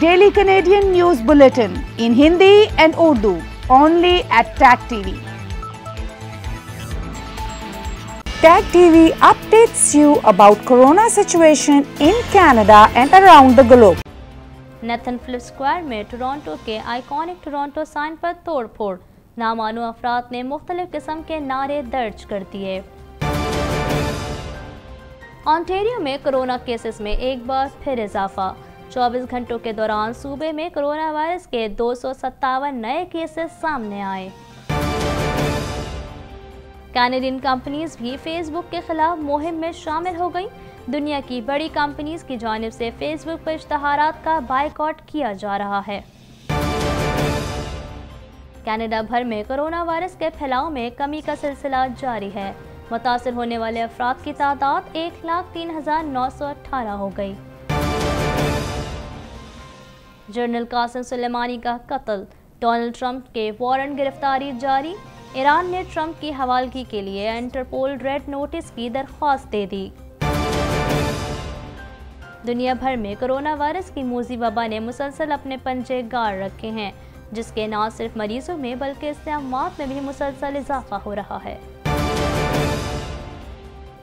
Daily Canadian news bulletin in Hindi and Urdu only at Tag TV Tag TV updates you about corona situation in Canada and around the globe Nathan Phillip Square में Toronto के iconic Toronto sign पर तोड़फोड़ नामानु अफराद ने मुख्तलिफ किस्म के नारे दर्ज कर दिए ऑन्टेरियो में कोरोना केसेस में एक बार फिर इजाफा 24 घंटों के दौरान सूबे में कोरोना वायरस के दो नए केसेस सामने आए कैनेडियन कंपनीज भी फेसबुक के खिलाफ मुहिम में शामिल हो गई दुनिया की बड़ी कंपनीज की जानब से फेसबुक पर इश्तहारात का बाइकआउट किया जा रहा है कनाडा भर में कोरोना वायरस के फैलाव में कमी का सिलसिला जारी है मुतासर होने वाले अफराद की तादाद एक लाख तीन हज़ार नौ सौ अठारह हो गई जनरल कासिम सुलेमानी का कत्ल डोनाल्ड ट्रंप के वारंट गिरफ्तारी जारी ईरान ने ट्रंप की हवालगी के लिए इंटरपोल रेड नोटिस की दरख्वास्त दे दी दुनिया भर में कोरोना वायरस की मोजी वबा ने मुसलसल अपने पंजे गाड़ रखे हैं जिसके न सिर्फ मरीजों में बल्कि इस्तेमाल में भी मुसलसल इजाफा हो रहा है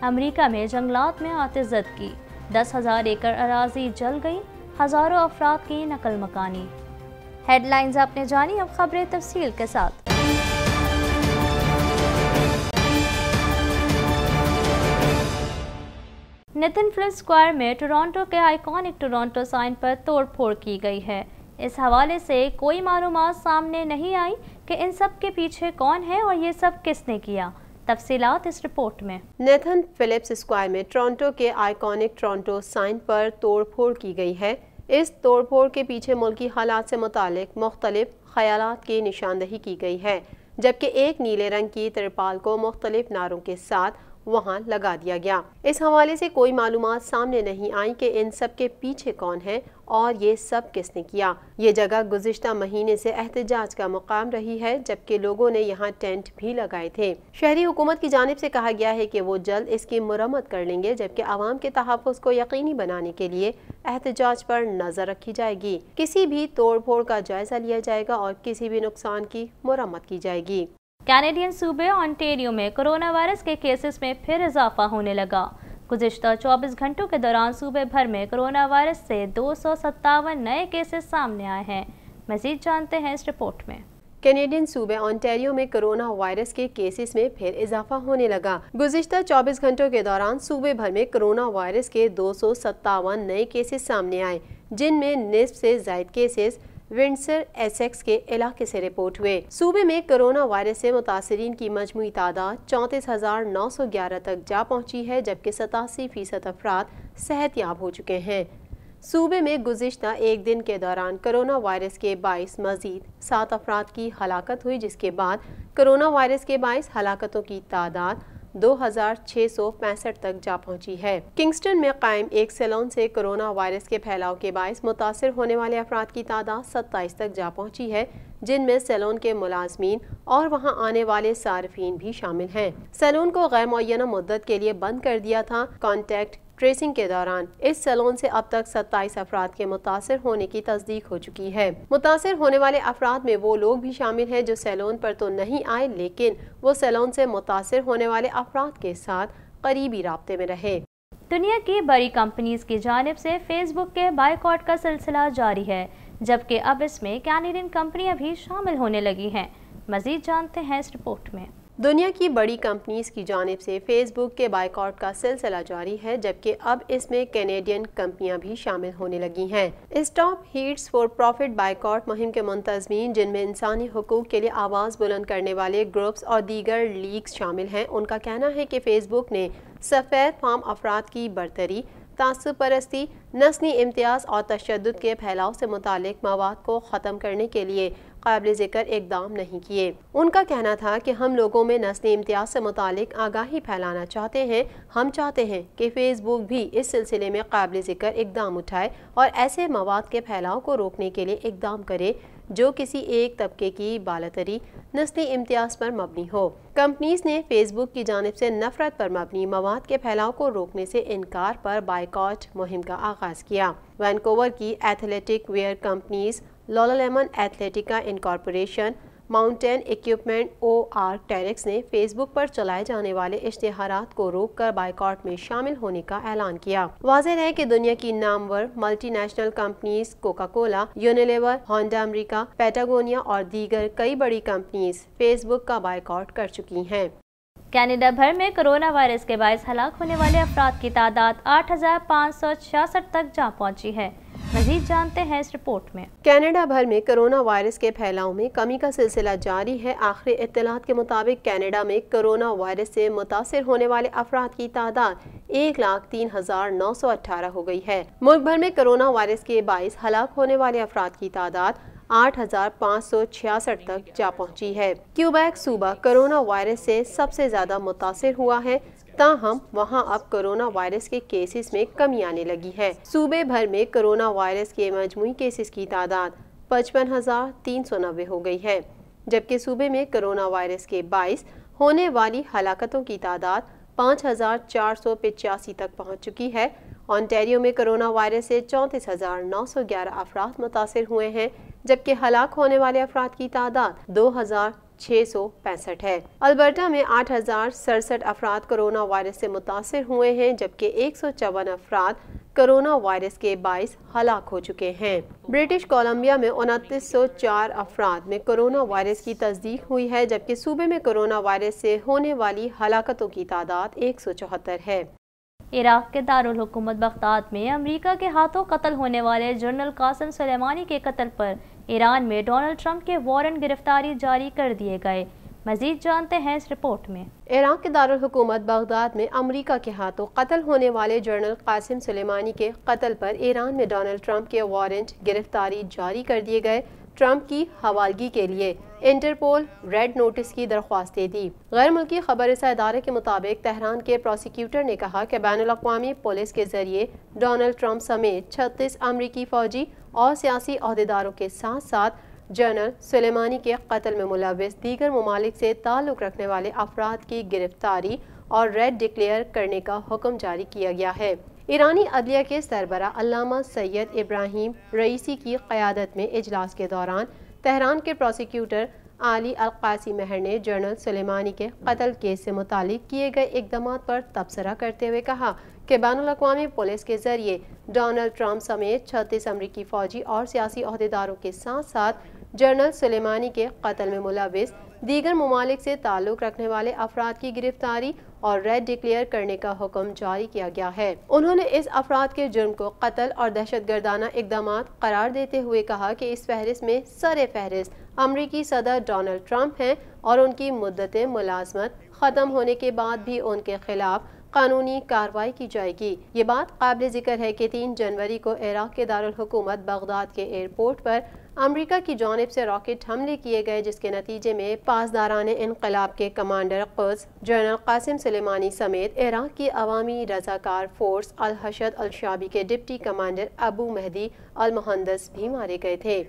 अमेरिका में जंगलात में आतिजत की दस हज़ार एकड़ अराजी जल गई हज़ारों अफराद की नकल मकानी हेडलाइंस आपने जानी अब खबरें तफसील के साथ नितिन फिल्म स्क्वायर में टोरंटो के आइकॉनिक टोरंटो साइन पर तोड़फोड़ की गई है इस हवाले से कोई मालूम सामने नहीं आई कि इन सब के पीछे कौन है और ये सब किसने किया तफसीत इस रिपोर्ट में नेथन फिलिप्स स्क्वायर में टोरंटो के आइकॉनिक टोरंटो साइन पर तोड़फोड़ की गई है इस तोड़फोड़ के पीछे मुल्की हालात से मुतल मुख्तलिफ ख्याल की निशानदही की गई है जबकि एक नीले रंग की तिरपाल को मुख्तलिफ नारों के साथ वहां लगा दिया गया इस हवाले से कोई मालूम सामने नहीं आई कि इन सब के पीछे कौन है और ये सब किसने किया ये जगह गुजशत महीने से एहतजाज का मुकाम रही है जबकि लोगों ने यहाँ टेंट भी लगाए थे शहरी हुकूमत की जानब से कहा गया है कि वो जल्द इसकी मरम्मत कर लेंगे जबकि आवाम के तहफ़ को यकीनी बनाने के लिए एहतजाज पर नज़र रखी जाएगी किसी भी तोड़ फोड़ का जायजा लिया जाएगा और किसी भी नुकसान की मरम्मत की जाएगी कैनेडियन सूबे ऑन्टेरियो में कोरोना वायरस के केसेस में फिर इजाफा होने लगा गुजशत 24 घंटों के दौरान सूबे भर में कोरोना वायरस से दो नए केसेस सामने आए हैं मजीद जानते हैं इस रिपोर्ट में कैनेडियन सूबे ऑन्टेरियो में कोरोना वायरस के केसेस में फिर इजाफा होने लगा गुजशत 24 घंटों के दौरान सूबे भर में कोरोना वायरस के दो नए केसेस सामने आए जिनमें निसफ से जायद केसेस विंडसर एसेक्स के इलाके से रिपोर्ट हुए सूबे में कोरोना वायरस से मुतासरी की मजमू तादाद चौंतीस हजार नौ सौ ग्यारह तक जा पहुंची है जबकि सतासी फीसद अफराद सेहत याब हो चुके हैं सूबे में गुजशत एक दिन के दौरान कोरोना वायरस के बाईस मजीद सात अफराद की हलाकत हुई जिसके बाद कोरोना वायरस के बाईस हलाकतों की तादाद दो तक जा पहुंची है किंगस्टन में कायम एक सैलून से कोरोना वायरस के फैलाव के बायस मुतासर होने वाले अफराद की तादाद सत्ताईस तक जा पहुंची है जिनमें सैलून के मुलाजमीन और वहां आने वाले सार्फिन भी शामिल हैं सैलून को गैर मुना मुद्दत के लिए बंद कर दिया था कॉन्टेक्ट ट्रेसिंग के दौरान इस सैलून से अब तक 27 अफराद के मुतासर होने की तस्दीक हो चुकी है मुतासर होने वाले अफराद में वो लोग भी शामिल हैं जो सैलून पर तो नहीं आए लेकिन वो सैलून से मुतासर होने वाले अफराद के साथ करीबी रबते में रहे दुनिया की बड़ी कंपनीज की जानब से फेसबुक के बाइकआउट का सिलसिला जारी है जबकि अब इसमें कैनेडियन कंपनियां भी शामिल होने लगी हैं मजीद जानते हैं इस रिपोर्ट में दुनिया की बड़ी कंपनीज की जानब से फेसबुक के बाइकआउट का सिलसिला जारी है जबकि अब इसमें कैनेडियन कंपनियां भी शामिल होने लगी हैं stop hate for profit boycott मुहिम के मुंतजमी जिनमें इंसानी हकूक के लिए आवाज़ बुलंद करने वाले ग्रुप्स और दीगर लीग्स शामिल हैं उनका कहना है कि फेसबुक ने सफ़ेद फार्म अफराद की बरतरी तसब परस्ती नस्ली इम्तियाज़ और तशद के फैलाव से मुतक मवाद को ख़त्म करने के लिए काबिल जिक्र इकदाम नहीं किए उनका कहना था कि हम लोगों में नस्ल इम्तियाज से मुतक आगाही फैलाना चाहते हैं हम चाहते हैं कि फेसबुक भी इस सिलसिले में काबिल जिक्र इकदाम उठाए और ऐसे मवाद के फैलाव को रोकने के लिए इकदाम करे जो किसी एक तबके की बालतरी नस्ली इम्तियाज़ पर मबनी हो कंपनीज ने फेसबुक की जानब से नफरत पर मबनी मवाद के फैलाव को रोकने से इनकार पर बाइकॉट मुहिम का आगाज़ किया वैनकोवर की athletic wear companies lemon athletica incorporation mountain equipment O R teryx ने फेसबुक पर चलाए जाने वाले इश्तहार को रोक कर बाइकआउट में शामिल होने का ऐलान किया वाजह है कि दुनिया की नामवर multinational companies Coca Cola Unilever Honda अमरीका पैटागोनिया और दीगर कई बड़ी कंपनीज फेसबुक का बाइकॉट कर चुकी हैं कैनेडा भर में कोरोना वायरस के बायस हलाक होने वाले अफराद की तादाद आठ तक जा पहुंची है मजीद जानते हैं इस रिपोर्ट में कनाडा भर में कोरोना वायरस के फैलाव में कमी का सिलसिला जारी है आखिरी इतलात के मुताबिक कनाडा में कोरोना वायरस से मुतासर होने वाले अफराद की तादाद एक लाख तीन हजार नौ सौ अठारह हो गई है मुल्क भर में कोरोना वायरस के बाईस हलाक होने वाले अफराद की तादाद 8,566 तक जा पहुंची है क्यूबैक सूबा कोरोना वायरस से सबसे ज़्यादा मुतासर हुआ है ताहम वहाँ अब कोरोना वायरस के केसेस में कमी आने लगी है सूबे भर में कोरोना वायरस के मजमू केसेस की तादाद पचपन हजार तीन सौ नब्बे हो गई है जबकि सूबे में कोरोना वायरस के 22 होने वाली हलाकतों की तादाद पाँच हजार चार सौ पचासी तक पहुँच चुकी है ऑनटेरियो में कोरोना वायरस से चौंतीस हजार नौ सौ ग्यारह अफराद मुतासर हुए हैं जबकि हलाक होने वाले अफराद की तादाद दो हजार छः सौ पैंसठ है अल्बर्टा में आठ हजार सड़सठ अफराद कोरोना वायरस से मुतासर हुए हैं जबकि एक सौ चौवन अफराद कोरोना वायरस के बायस हलाक हो चुके हैं ब्रिटिश कोलम्बिया में उनतीस सौ चार अफराद में कोरोना वायरस की तस्दीक हुई है जबकि सूबे में कोरोना वायरस से होने वाली हलाकतों की तादाद एक सौ चौहत्तर है इराक के दारकूमत बगदाद में अमरीका के हाथों कत्ल होने वाले जनरल कासम सलेमानी के कत्ल पर ईरान में डोनाल्ड ट्रंप के वारंट गिरफ्तारी जारी कर दिए गए मजीद जानते हैं इस रिपोर्ट में इराक के दारकूमत बगदाद में अमरीका के हाथों कत्ल होने वाले जनरल कासिम सुलेमानी के कत्ल पर ईरान में डोनाल्ड ट्रंप के वारंट गिरफ्तारी जारी कर दिए गए ट्रंप की हवालगी के लिए इंटरपोल रेड नोटिस की दरख्वास्त दी गैर मुल्की खबर अदारे के मुताबिक तहरान के प्रोसिक्यूटर ने कहा कि बैन अवी पुलिस के जरिए डोनाल्ड ट्रंप समेत छत्तीस अमरीकी फौजी और सियासी अहदेदारों के साथ साथ जनरल सलेमानी के कत्ल में मुलविस दीगर ममालिक से ताल्लुक़ रखने वाले अफराद की गिरफ्तारी और रेड डिक्लेयर करने का हुक्म जारी किया गया है ईरानी अदलिया के सरबरा अलामा सैयद इब्राहिम रईसी की क़्यादत में इजलास के दौरान तहरान के प्रोसिक्यूटर आली अलकासी महर ने जनरल सलेमानी के कत्ल केस से मुतल किए गए इकदाम पर तबसरा करते हुए कहा कि बैन अवी पुलिस के जरिए डोनल्ड ट्रंप समेत छत्तीस अमरीकी फ़ौजी और सियासी अहदेदारों के साथ साथ जनरल सलेमानी के कत्ल में मुलविस दीगर ममालिक से ताल्लुक़ रखने वाले अफराद की गिरफ्तारी और रेड डिक्लेयर करने का हुक्म जारी किया गया है उन्होंने इस अफराद के जुर्म को कत्ल और दहशत गर्दाना इकदाम करार देते हुए कहा कि इस फहरिस्त में सर फहरिस्त अमरीकी सदर डोनल्ड ट्रंप हैं और उनकी मुद्दत मुलाजमत ख़त्म होने के बाद भी उनके खिलाफ कानूनी कार्रवाई की जाएगी ये बात काबिल जिक्र है कि तीन जनवरी को इराक के दारकूमत बगदाद के एयरपोर्ट पर अमरीका की जानब से रॉकेट हमले किए गए जिसके नतीजे में पासदारान इनकलाब के कमांडर कुस जनरल कासिम सलेमानी समेत इराक की अवामी रजाकार फोर्स अल हशद अल शाबी के डिप्टी कमांडर अबू महदी अल भी मारे गए थे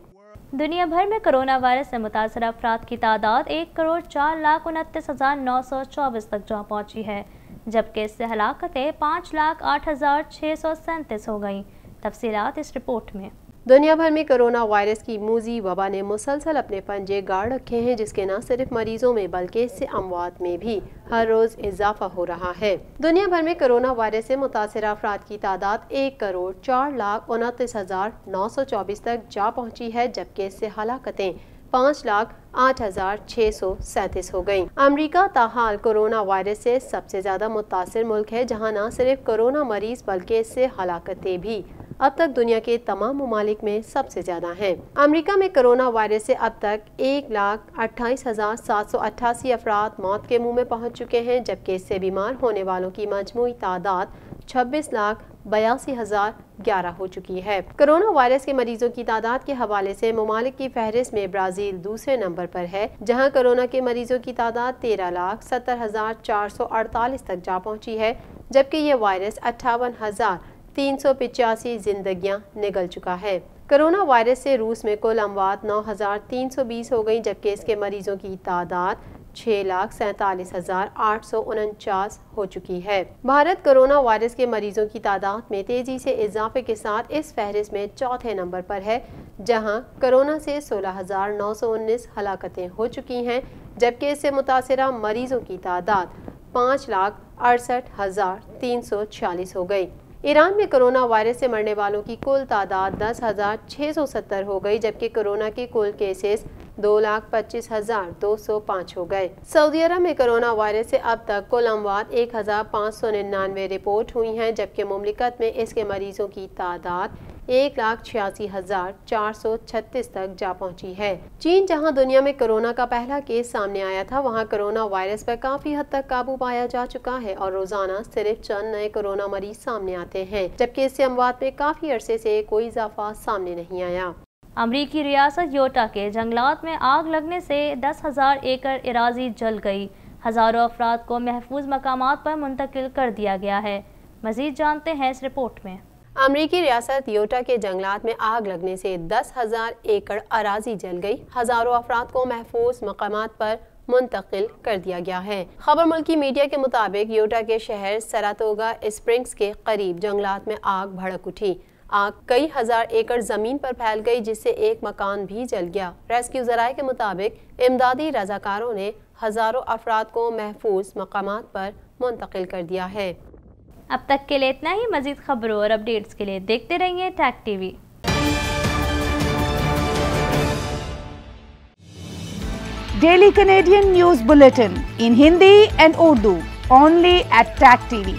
दुनिया भर में कोरोना वायरस से मुतासर अफराद की तादाद एक करोड़ चार लाख उनतीस हज़ार नौ सौ चौबीस तक जहाँ पहुँची है जबकि इससे हलाकतें पाँच लाख आठ हज़ार छः सौ सैंतीस हो गई तफसीत इस रिपोर्ट में दुनिया भर में कोरोना वायरस की मूजी वबा ने मुसलसल अपने पंजे गाड़ रखे हैं जिसके न सिर्फ मरीजों में बल्कि इससे अमवात में भी हर रोज इजाफा हो रहा है दुनिया भर में कोरोना वायरस से मुतासर अफराद की तादाद एक करोड़ चार लाख उनतीस हजार नौ सौ चौबीस तक जा पहुंची है जबकि इससे हलाकतें पाँच लाख आठ हजार छः सौ सैंतीस हो गयी अमरीका ताहाल कोरोना वायरस से सबसे ज़्यादा मुतासर मुल्क है जहाँ न सिर्फ कोरोना मरीज बल्कि इससे हलाकतें भी अब तक दुनिया के तमाम ममालिक में सबसे ज़्यादा हैं। अमेरिका में कोरोना वायरस से अब तक एक लाख अट्ठाईस हज़ार सात सौ अट्ठासी अफराद मौत के मुंह में पहुंच चुके हैं जबकि इससे बीमार होने वालों की मजमू तादाद छब्बीस लाख बयासी हज़ार ग्यारह हो चुकी है कोरोना वायरस के मरीजों की तादाद के हवाले से ममालिक की फहरिस्त में ब्राज़ील दूसरे नंबर पर है जहां कोरोना के मरीजों की तादाद तेरह लाख सत्तर हज़ार चार सौ अड़तालीस तक जा पहुंची है जबकि ये वायरस अट्ठावन हज़ार तीन सौ पिचासी जिंदगियाँ निगल चुका है कोरोना वायरस से रूस में कुल अमवात नौ हजार तीन सौ बीस हो गई जबकि इसके मरीजों की तादाद छह लाख सैतालीस हजार आठ सौ उनचास हो चुकी है भारत कोरोना वायरस के मरीजों की तादाद में तेजी से इजाफे के साथ इस फहरिस्त में चौथे नंबर पर है जहां कोरोना से सोलह हजार नौ सौ उन्नीस हलाकतें हो चुकी हैं जबकि इससे मुतासर मरीजों की तादाद पाँच लाख अड़सठ हजार तीन सौ छियालीस हो गई ईरान में कोरोना वायरस से मरने वालों की कुल तादाद दस हजार छः सौ सत्तर हो गई जबकि कोरोना के कुल केसेस दो लाख पच्चीस हजार दो सौ पाँच हो गए सऊदी अरब में कोरोना वायरस से अब तक कुल अमवात एक हजार पाँच सौ निन्यानवे रिपोर्ट हुई हैं जबकि ममलिकत में इसके मरीजों की तादाद एक लाख छियासी हजार चार सौ छत्तीस तक जा पहुंची है चीन जहां दुनिया में कोरोना का पहला केस सामने आया था वहां कोरोना वायरस पर काफी हद तक काबू पाया जा चुका है और रोजाना सिर्फ चंद नए कोरोना मरीज सामने आते हैं जबकि इससे अमवात में काफी अरसे से कोई इजाफा सामने नहीं आया अमरीकी रियासत योटा के जंगलात में आग लगने से दस हज़ार एकड़ एराजी जल गई हज़ारों अफराद को महफूज मकाम पर मुंतकिल कर दिया गया है मजीद जानते हैं इस रिपोर्ट में अमरीकी रियासत योटा के जंगलात में आग लगने से दस हज़ार एकड़ अराजी जल गई हज़ारों अफराद को महफूज मकाम पर मुंतकिल कर दिया गया है खबर मुल्की मीडिया के मुताबिक योटा के शहर सरातोगा स्प्रिंग्स के करीब जंगलात में आग भड़क उठी आग कई हज़ार एकड़ ज़मीन पर फैल गई जिससे एक मकान भी जल गया रेस्क्यू जराये के मुताबिक इमदादी रजाकारों ने हज़ारों अफराद को महफूज मकाम पर मुंतकिल कर दिया है अब तक के लिए इतना ही मजीद खबरों और अपडेट्स के लिए देखते रहिए Tag TV daily Canadian news bulletin in Hindi and Urdu only at Tag TV